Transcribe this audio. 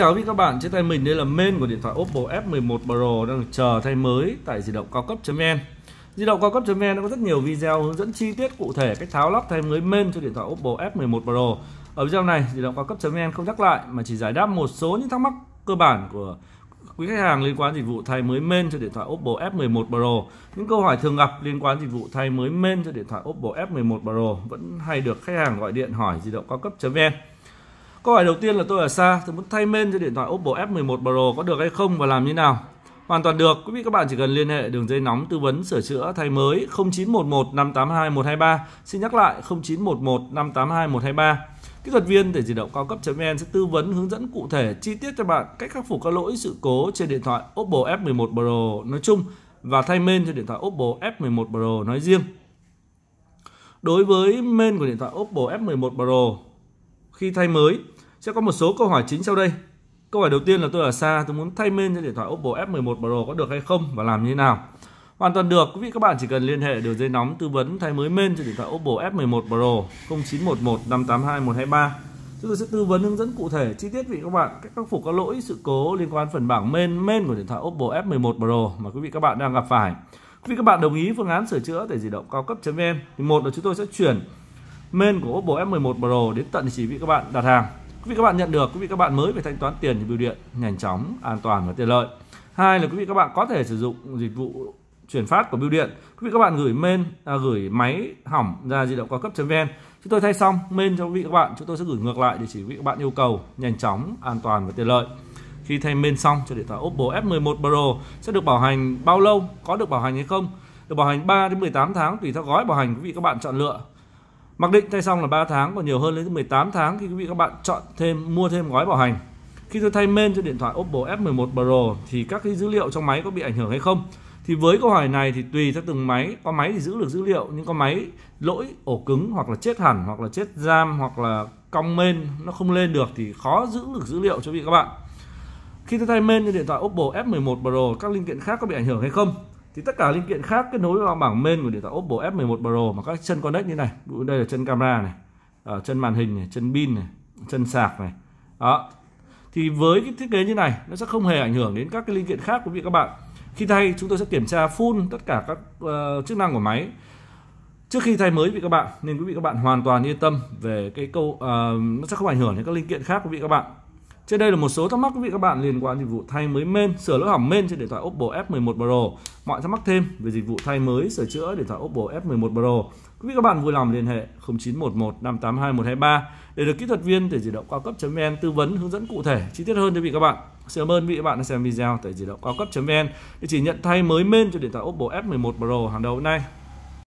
Chào quý các bạn, trên tay mình đây là main của điện thoại Oppo F11 Pro đang được chờ thay mới tại di động cao cấp.vn Di động cao cấp.vn có rất nhiều video hướng dẫn chi tiết cụ thể cách tháo lắp thay mới main cho điện thoại Oppo F11 Pro Ở video này, di động cao cấp.vn không nhắc lại mà chỉ giải đáp một số những thắc mắc cơ bản của quý khách hàng liên quan dịch vụ thay mới main cho điện thoại Oppo F11 Pro Những câu hỏi thường gặp liên quan dịch vụ thay mới main cho điện thoại Oppo F11 Pro vẫn hay được khách hàng gọi điện hỏi di động cao cấp.vn Câu hỏi đầu tiên là tôi ở xa, tôi muốn thay main cho điện thoại Oppo F11 Pro có được hay không và làm như nào? Hoàn toàn được, quý vị các bạn chỉ cần liên hệ đường dây nóng tư vấn sửa chữa thay mới 0911 582 123. Xin nhắc lại 0911 582 123. Kỹ thuật viên để di động cao cấp.vn sẽ tư vấn hướng dẫn cụ thể chi tiết cho bạn cách khắc phục các lỗi sự cố trên điện thoại Oppo F11 Pro nói chung và thay main cho điện thoại Oppo F11 Pro nói riêng. Đối với main của điện thoại Oppo F11 Pro khi thay mới sẽ có một số câu hỏi chính sau đây. Câu hỏi đầu tiên là tôi ở xa, tôi muốn thay main cho điện thoại Oppo F11 Pro có được hay không và làm như thế nào? Hoàn toàn được, quý vị các bạn chỉ cần liên hệ đường dây nóng tư vấn thay mới main cho điện thoại Oppo F11 Pro 0911 582 123. Chúng tôi sẽ tư vấn hướng dẫn cụ thể chi tiết vị các bạn cách khắc phục các lỗi sự cố liên quan phần bảng main main của điện thoại Oppo F11 Pro mà quý vị các bạn đang gặp phải. Quý vị các bạn đồng ý phương án sửa chữa để di động cao cấp.vn thì một là chúng tôi sẽ chuyển main của Oppo F11 Pro đến tận chỉ vị các bạn đặt hàng. Quý vị các bạn nhận được, quý vị các bạn mới phải thanh toán tiền thì bưu điện nhanh chóng, an toàn và tiện lợi. Hai là quý vị các bạn có thể sử dụng dịch vụ chuyển phát của bưu điện. Quý vị các bạn gửi mail à, gửi máy hỏng ra di động cao cấp.vn. Chúng tôi thay xong mail cho quý vị các bạn, chúng tôi sẽ gửi ngược lại để chỉ quý vị các bạn yêu cầu, nhanh chóng, an toàn và tiện lợi. Khi thay mail xong cho điện thoại Oppo F11 Pro sẽ được bảo hành bao lâu, có được bảo hành hay không? Được bảo hành 3 đến 18 tháng tùy theo gói bảo hành quý vị các bạn chọn lựa. Mặc định thay xong là 3 tháng còn nhiều hơn lên tới 18 tháng thì quý vị các bạn chọn thêm mua thêm gói bảo hành. Khi tôi thay main cho điện thoại Oppo F11 Pro thì các cái dữ liệu trong máy có bị ảnh hưởng hay không? Thì với câu hỏi này thì tùy theo từng máy, có máy thì giữ được dữ liệu nhưng có máy lỗi ổ cứng hoặc là chết hẳn hoặc là chết RAM hoặc là cong main nó không lên được thì khó giữ được dữ liệu cho quý vị các bạn. Khi tôi thay main cho điện thoại Oppo F11 Pro các linh kiện khác có bị ảnh hưởng hay không? thì tất cả linh kiện khác kết nối vào bảng main của điện thoại Oppo F11 Pro mà các chân connect như này đây là chân camera này ở ờ, chân màn hình này, chân pin này chân sạc này đó thì với cái thiết kế như này nó sẽ không hề ảnh hưởng đến các cái linh kiện khác của vị các bạn khi thay chúng tôi sẽ kiểm tra full tất cả các uh, chức năng của máy trước khi thay mới vị các bạn nên quý vị các bạn hoàn toàn yên tâm về cái câu uh, nó sẽ không ảnh hưởng đến các linh kiện khác của vị các bạn trên đây là một số thắc mắc quý vị các bạn liên quan dịch vụ thay mới main, sửa lỗi hỏng main trên điện thoại Oppo F11 Pro. Mọi thắc mắc thêm về dịch vụ thay mới, sửa chữa điện thoại Oppo F11 Pro. Quý vị các bạn vui lòng liên hệ 0911 582 123 để được kỹ thuật viên thể di động cao cấp.vn tư vấn hướng dẫn cụ thể chi tiết hơn cho quý vị các bạn. Xin cảm ơn quý vị các bạn đã xem video tại di động cao cấp.vn để chỉ nhận thay mới main cho điện thoại Oppo F11 Pro hàng đầu hôm nay.